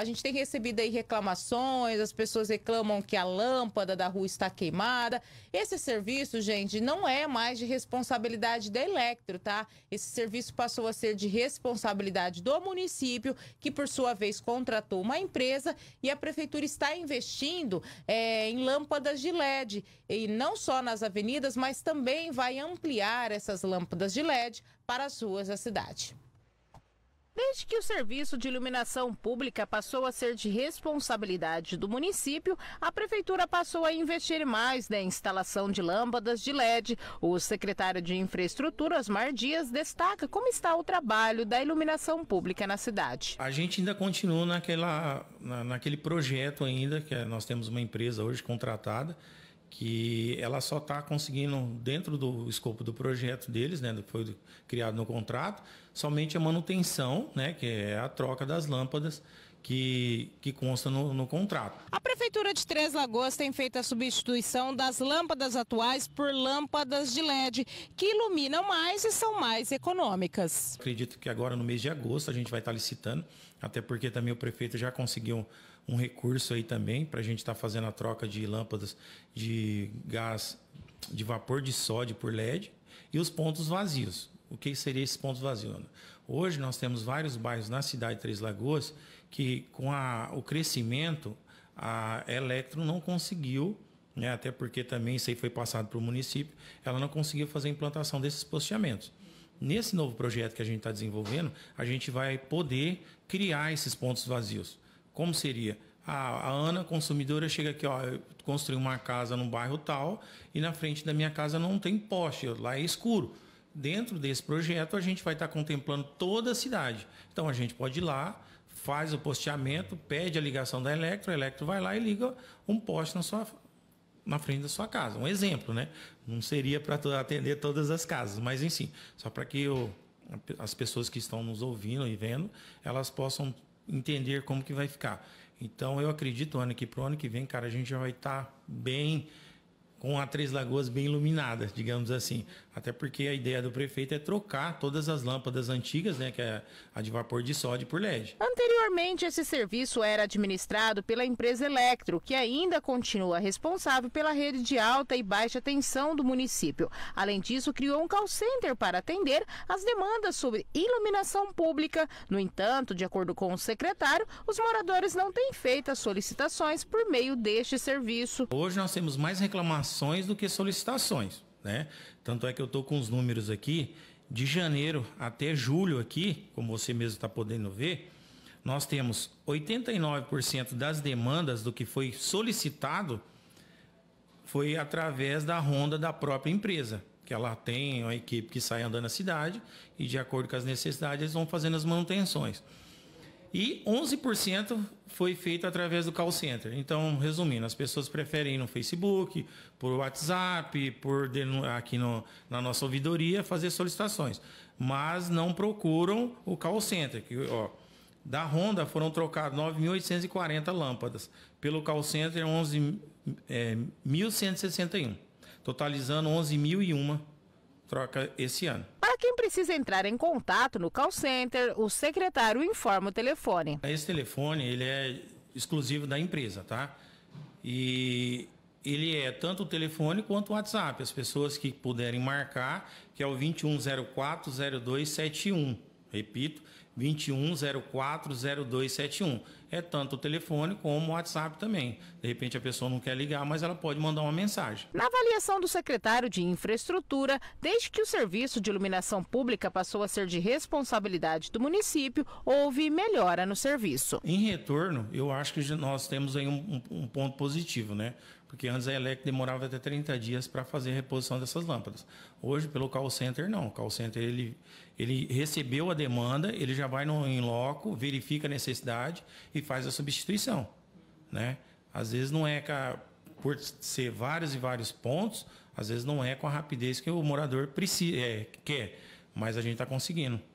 A gente tem recebido aí reclamações, as pessoas reclamam que a lâmpada da rua está queimada. Esse serviço, gente, não é mais de responsabilidade da Electro, tá? Esse serviço passou a ser de responsabilidade do município, que por sua vez contratou uma empresa e a prefeitura está investindo é, em lâmpadas de LED. E não só nas avenidas, mas também vai ampliar essas lâmpadas de LED para as ruas da cidade. Desde que o serviço de iluminação pública passou a ser de responsabilidade do município, a prefeitura passou a investir mais na instalação de lâmpadas de LED. O secretário de Infraestrutura, Osmar Dias, destaca como está o trabalho da iluminação pública na cidade. A gente ainda continua naquela, na, naquele projeto ainda, que é, nós temos uma empresa hoje contratada, que ela só está conseguindo, dentro do escopo do projeto deles, né, foi criado no contrato, somente a manutenção, né, que é a troca das lâmpadas que, que consta no, no, contrato. A Prefeitura de Três Lagoas tem feito a substituição das lâmpadas atuais por lâmpadas de LED, que iluminam mais e são mais econômicas. Acredito que agora no mês de agosto a gente vai estar licitando, até porque também o prefeito já conseguiu um, um recurso aí também para a gente estar fazendo a troca de lâmpadas de gás, de vapor de sódio por LED e os pontos vazios o que seria esses pontos vazios. Né? Hoje nós temos vários bairros na cidade de Três Lagoas que, com a, o crescimento, a Electro não conseguiu, né, até porque também isso aí foi passado para o município, ela não conseguiu fazer a implantação desses posteamentos. Nesse novo projeto que a gente está desenvolvendo, a gente vai poder criar esses pontos vazios. Como seria? A, a, Ana, consumidora, chega aqui, ó, eu construí uma casa num bairro tal e na frente da minha casa não tem poste, lá é escuro. Dentro desse projeto, a gente vai estar contemplando toda a cidade. Então, a gente pode ir lá, faz o posteamento, pede a ligação da Electro, a Electro vai lá e liga um poste na sua na frente da sua casa. Um exemplo, né? Não seria para atender todas as casas, mas enfim, só para que as pessoas que estão nos ouvindo e vendo, elas possam entender como que vai ficar. Então eu acredito, ano que pro ano que vem, cara, a gente já vai estar bem com a Três Lagoas bem iluminada, digamos assim. Até porque a ideia do prefeito é trocar todas as lâmpadas antigas, né, que é a de vapor de sódio por LED. Anteriormente, esse serviço era administrado pela empresa Electro, que ainda continua responsável pela rede de alta e baixa tensão do município. Além disso, criou um call center para atender as demandas sobre iluminação pública. No entanto, de acordo com o secretário, os moradores não têm feito as solicitações por meio deste serviço. Hoje nós temos mais reclamações reclamações do que solicitações, né? Tanto é que eu estou com os números aqui de janeiro até julho aqui, como você mesmo está podendo ver, nós temos 89% das demandas do que foi solicitado foi através da ronda da própria empresa, que ela tem uma equipe que sai andando na cidade e de acordo com as necessidades eles vão fazendo as manutenções. E 11% foi feito através do call center. Então, resumindo, as pessoas preferem ir no Facebook, por WhatsApp, por aqui no, na nossa ouvidoria fazer solicitações, mas não procuram o call center. Que, ó, da Honda foram trocadas 9.840 lâmpadas, pelo call center 11.161, é, totalizando 11.001 troca esse ano. Para quem precisa entrar em contato no call center, o secretário informa o telefone. Esse telefone ele é exclusivo da empresa, tá? E ele é tanto o telefone quanto o WhatsApp. As pessoas que puderem marcar, que é o 21040271. Repito, 21040271. É tanto o telefone como o WhatsApp também. De repente a pessoa não quer ligar, mas ela pode mandar uma mensagem. Na avaliação do secretário de Infraestrutura, desde que o serviço de iluminação pública passou a ser de responsabilidade do município, houve melhora no serviço. Em retorno, eu acho que nós temos aí um, um ponto positivo, né? Porque antes a Elec demorava até 30 dias para fazer a reposição dessas lâmpadas. Hoje, pelo call center, não. O call center, ele, ele recebeu a demanda, ele já vai no, em loco, verifica a necessidade e faz a substituição. Né? Às vezes não é por ser vários e vários pontos, às vezes não é com a rapidez que o morador precisa, é, quer. Mas a gente está conseguindo.